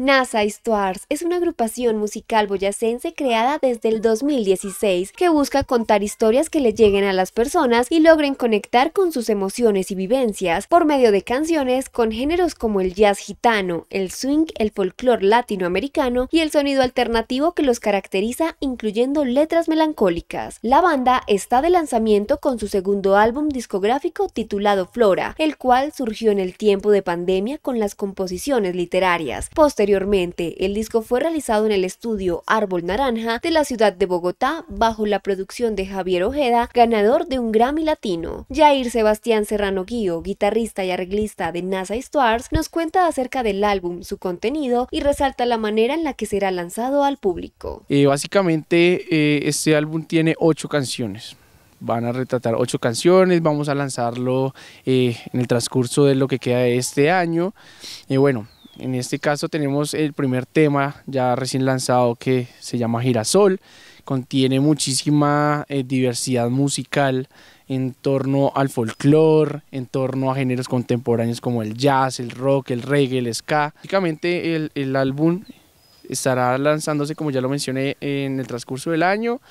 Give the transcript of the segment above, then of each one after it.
NASA Stars es una agrupación musical boyacense creada desde el 2016 que busca contar historias que le lleguen a las personas y logren conectar con sus emociones y vivencias por medio de canciones con géneros como el jazz gitano, el swing, el folclore latinoamericano y el sonido alternativo que los caracteriza incluyendo letras melancólicas. La banda está de lanzamiento con su segundo álbum discográfico titulado Flora, el cual surgió en el tiempo de pandemia con las composiciones literarias. Posteriormente, el disco fue realizado en el estudio Árbol Naranja de la ciudad de Bogotá bajo la producción de Javier Ojeda, ganador de un Grammy Latino. Jair Sebastián Serrano Guío, guitarrista y arreglista de NASA Stars, nos cuenta acerca del álbum, su contenido y resalta la manera en la que será lanzado al público. Eh, básicamente, eh, este álbum tiene ocho canciones van a retratar ocho canciones, vamos a lanzarlo eh, en el transcurso de lo que queda de este año. Y bueno, en este caso tenemos el primer tema ya recién lanzado que se llama Girasol. Contiene muchísima eh, diversidad musical en torno al folclore, en torno a géneros contemporáneos como el jazz, el rock, el reggae, el ska. Básicamente el, el álbum estará lanzándose, como ya lo mencioné, en el transcurso del año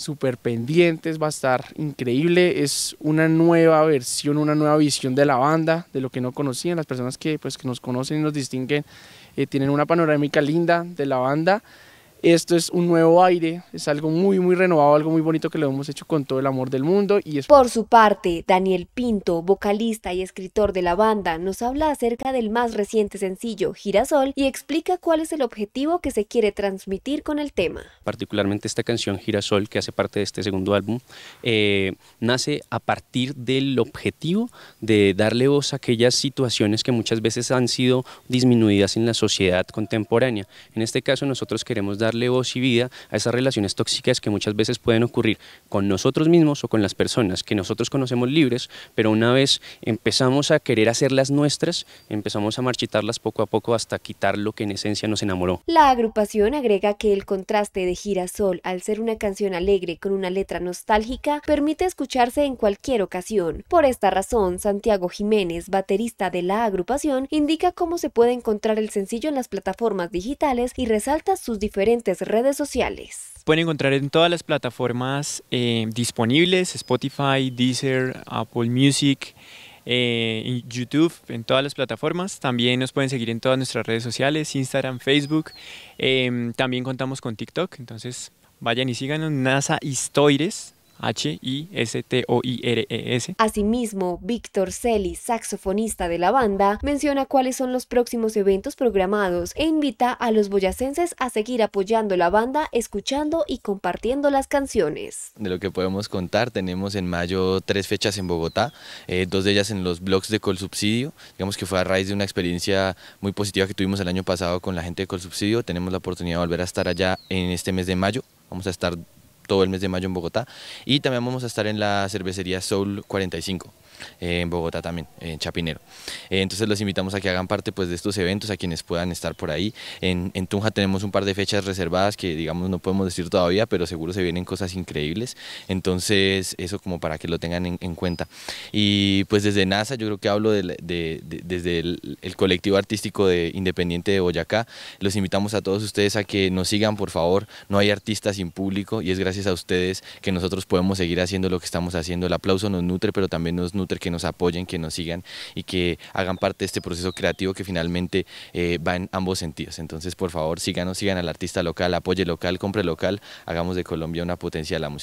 súper pendientes, va a estar increíble, es una nueva versión, una nueva visión de la banda, de lo que no conocían, las personas que, pues, que nos conocen y nos distinguen eh, tienen una panorámica linda de la banda esto es un nuevo aire, es algo muy, muy renovado, algo muy bonito que lo hemos hecho con todo el amor del mundo. Y es... Por su parte, Daniel Pinto, vocalista y escritor de la banda, nos habla acerca del más reciente sencillo, Girasol, y explica cuál es el objetivo que se quiere transmitir con el tema. Particularmente esta canción, Girasol, que hace parte de este segundo álbum, eh, nace a partir del objetivo de darle voz a aquellas situaciones que muchas veces han sido disminuidas en la sociedad contemporánea. En este caso, nosotros queremos dar darle voz y vida a esas relaciones tóxicas que muchas veces pueden ocurrir con nosotros mismos o con las personas que nosotros conocemos libres, pero una vez empezamos a querer hacerlas nuestras, empezamos a marchitarlas poco a poco hasta quitar lo que en esencia nos enamoró. La agrupación agrega que el contraste de Girasol, al ser una canción alegre con una letra nostálgica, permite escucharse en cualquier ocasión. Por esta razón, Santiago Jiménez, baterista de la agrupación, indica cómo se puede encontrar el sencillo en las plataformas digitales y resalta sus diferentes redes sociales. Pueden encontrar en todas las plataformas eh, disponibles, Spotify, Deezer, Apple Music, eh, YouTube, en todas las plataformas. También nos pueden seguir en todas nuestras redes sociales, Instagram, Facebook. Em, también contamos con TikTok, entonces vayan y síganos, NASA Histories H-I-S-T-O-I-R-E-S. E Asimismo, Víctor Celis, saxofonista de la banda, menciona cuáles son los próximos eventos programados e invita a los boyacenses a seguir apoyando la banda, escuchando y compartiendo las canciones. De lo que podemos contar, tenemos en mayo tres fechas en Bogotá, eh, dos de ellas en los blogs de Colsubsidio, digamos que fue a raíz de una experiencia muy positiva que tuvimos el año pasado con la gente de Colsubsidio, tenemos la oportunidad de volver a estar allá en este mes de mayo, vamos a estar todo el mes de mayo en Bogotá. Y también vamos a estar en la cervecería Soul 45. Eh, en Bogotá también, en Chapinero. Eh, entonces los invitamos a que hagan parte pues, de estos eventos, a quienes puedan estar por ahí. En, Tunja tenemos un par de fechas reservadas que digamos no podemos decir todavía, pero seguro se vienen cosas increíbles. Entonces eso como para que lo tengan en, cuenta. Y pues desde NASA yo creo que hablo de, desde el, colectivo artístico de Independiente de Boyacá. Los invitamos a todos ustedes a que nos sigan, por favor. No hay artistas sin público y es gracias a ustedes que nosotros podemos seguir haciendo lo que estamos haciendo. El aplauso nos nutre, pero también nos que nos apoyen, que nos sigan y que hagan parte de este proceso creativo que finalmente eh, va en ambos sentidos. Entonces, por favor, síganos, sigan al artista local, apoye local, compre local, hagamos de Colombia una potencia de la música.